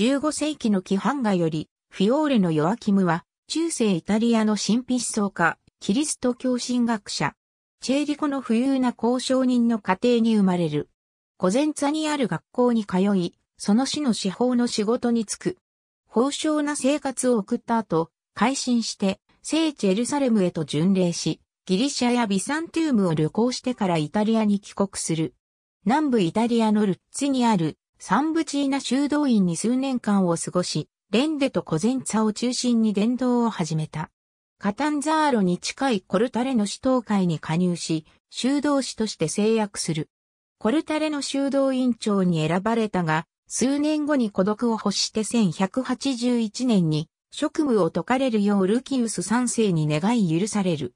15世紀の規範画より、フィオーレのヨアキムは、中世イタリアの神秘思想家、キリスト教神学者、チェーリコの富裕な交渉人の家庭に生まれる。コゼンツァにある学校に通い、その死の司法の仕事に就く。豊昇な生活を送った後、改心して、聖地エルサレムへと巡礼し、ギリシャやビサンティウムを旅行してからイタリアに帰国する。南部イタリアのルッツにあるサンブチーナ修道院に数年間を過ごし、レンデとコゼンツァを中心に伝道を始めた。カタンザーロに近いコルタレの首都会に加入し、修道士として制約する。コルタレの修道院長に選ばれたが、数年後に孤独を欲して1181年に職務を解かれるようルキウス三世に願い許される。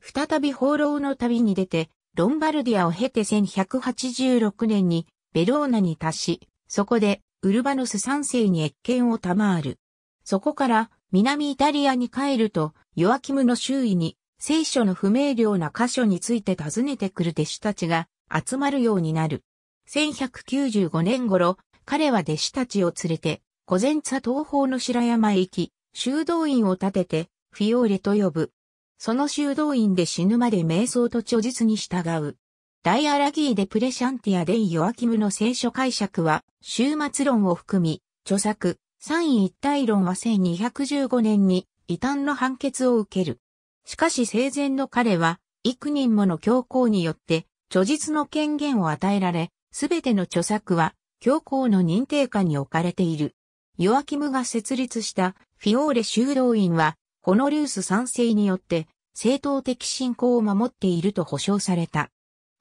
再び放浪の旅に出て、ロンバルディアを経て1186年にベローナに達し、そこでウルバノス三世に越権を賜る。そこから南イタリアに帰ると、ヨアキムの周囲に聖書の不明瞭な箇所について尋ねてくる弟子たちが集まるようになる。1195年頃、彼は弟子たちを連れて、コゼンツァ東方の白山へ行き、修道院を建てて、フィオーレと呼ぶ。その修道院で死ぬまで瞑想と著述に従う。ダイアラギーデプレシャンティア・デイ・ヨアキムの聖書解釈は、終末論を含み、著作、三位一体論は1215年に異端の判決を受ける。しかし生前の彼は、幾人もの教皇によって、著述の権限を与えられ、すべての著作は、教皇の認定下に置かれている。ヨアキムが設立したフィオーレ修道院は、ホノリウス賛世によって、正当的信仰を守っていると保証された。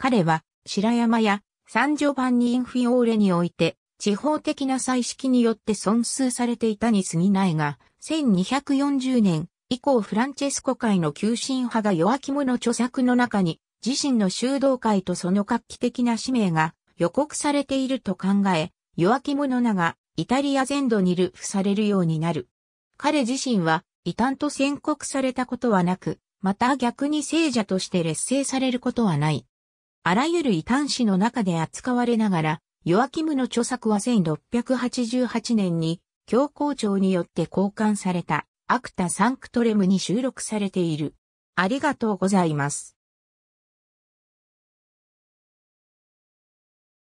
彼は白山や三女版にインフィオーレにおいて地方的な彩色によって損数されていたに過ぎないが、1240年以降フランチェスコ会の急進派が弱き者著作の中に自身の修道会とその画期的な使命が予告されていると考え、弱き者ながイタリア全土にルフされるようになる。彼自身は異端と宣告されたことはなく、また逆に聖者として劣勢されることはない。あらゆる異端史の中で扱われながら、ヨアキムの著作は1688年に、教皇庁によって交換された、アクタ・サンクトレムに収録されている。ありがとうございます。